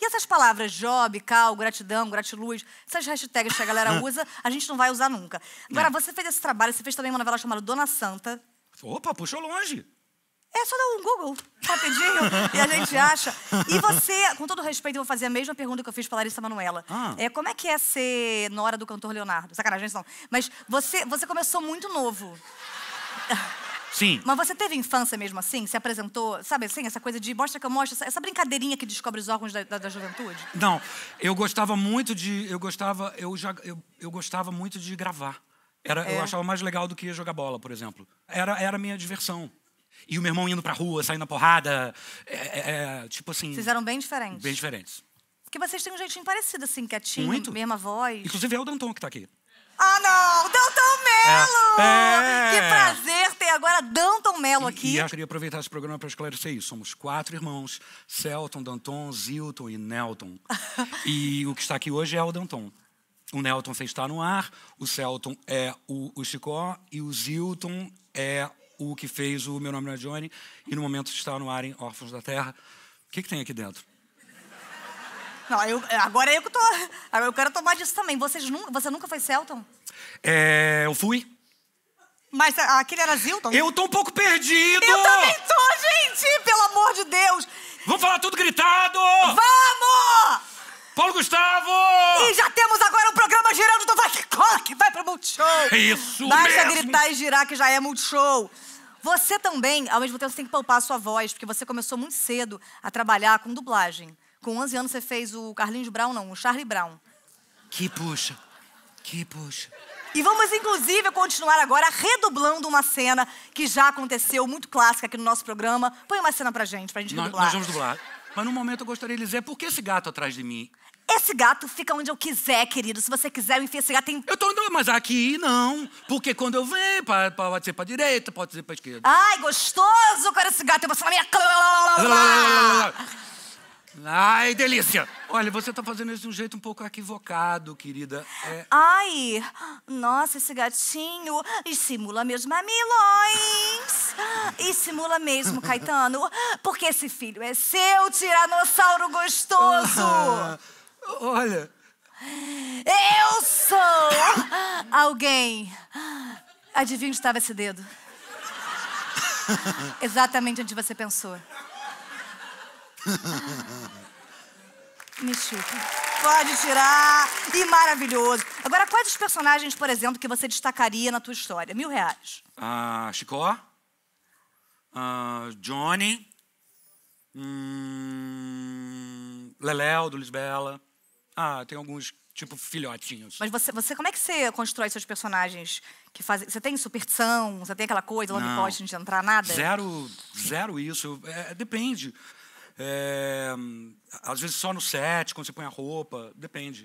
E essas palavras Job, Cal, gratidão, gratiluz, essas hashtags que a galera ah. usa, a gente não vai usar nunca. Agora, é. você fez esse trabalho, você fez também uma novela chamada Dona Santa. Opa, puxou longe. É só dar um Google rapidinho e a gente acha. E você, com todo respeito, eu vou fazer a mesma pergunta que eu fiz para Larissa Manuela. Ah. É, como é que é ser nora do cantor Leonardo? Sacanagem, não. Mas você, você começou muito novo. Sim. Mas você teve infância mesmo assim? Se apresentou, sabe assim, essa coisa de mostra que eu mostro, essa brincadeirinha que descobre os órgãos da, da, da juventude? Não, eu gostava muito de, eu gostava, eu já, eu, eu gostava muito de gravar. Era, é. Eu achava mais legal do que jogar bola, por exemplo. Era, era a minha diversão. E o meu irmão indo pra rua, saindo na porrada. É, é, é, tipo assim. Vocês eram bem diferentes. Bem diferentes. Porque vocês têm um jeitinho parecido, assim, quietinho, Muito. mesma voz. Inclusive é o Danton que tá aqui. Ah, não! Danton Melo! É. é. Que prazer! Adão Tom Melo aqui. E, eu queria aproveitar esse programa para esclarecer isso. Somos quatro irmãos: Celton, Danton, Zilton e Nelton. e o que está aqui hoje é o Danton. O Nelton fez estar no ar, o Celton é o, o Chicó e o Zilton é o que fez o Meu Nome não é Johnny e no momento está no ar em Órfãos da Terra. O que, que tem aqui dentro? Não, eu, agora é eu que tô. Agora eu quero tomar disso também. Vocês, você nunca foi Celton? É, eu fui. Mas aquele era Zilton? Eu tô um pouco perdido! Eu também tô, gente! Pelo amor de Deus! Vamos falar tudo gritado! Vamos! Paulo Gustavo! E já temos agora um programa girando do então Vai que vai pro Multishow! Isso Basta mesmo! gritar e girar que já é Multishow! Você também, ao mesmo tempo, tem que poupar a sua voz, porque você começou muito cedo a trabalhar com dublagem. Com 11 anos você fez o Carlinhos Brown, não, o Charlie Brown. Que puxa, que puxa. E vamos, inclusive, continuar agora redublando uma cena que já aconteceu, muito clássica aqui no nosso programa. Põe uma cena pra gente, pra gente nós, redublar. Nós vamos dublar. Mas no momento eu gostaria de dizer, por que esse gato atrás de mim? Esse gato fica onde eu quiser, querido. Se você quiser, eu enfio esse gato em... Eu tô... indo mas aqui não. Porque quando eu venho, pode ser pra direita, pode ser pra esquerda. Ai, gostoso, Quero esse gato. Eu vou na minha... Ai, delícia. Olha, você tá fazendo isso de um jeito um pouco equivocado, querida. É... Ai, nossa, esse gatinho estimula mesmo mamilões. E simula mesmo, Caetano, porque esse filho é seu, tiranossauro gostoso. Ah, olha... Eu sou alguém. Adivinha onde estava esse dedo? Exatamente onde você pensou. Me chupa. Pode tirar. E maravilhoso. Agora, quais os personagens, por exemplo, que você destacaria na tua história? Mil reais. Ah, Chicó. Ah, Johnny. Hum, Leléo, do Lisbela. Ah, tem alguns, tipo, filhotinhos. Mas você, você como é que você constrói seus personagens? que fazem... Você tem superstição? Você tem aquela coisa, não, não pode entrar nada? Zero, zero isso. É, depende. É, às vezes só no set, quando você põe a roupa, depende.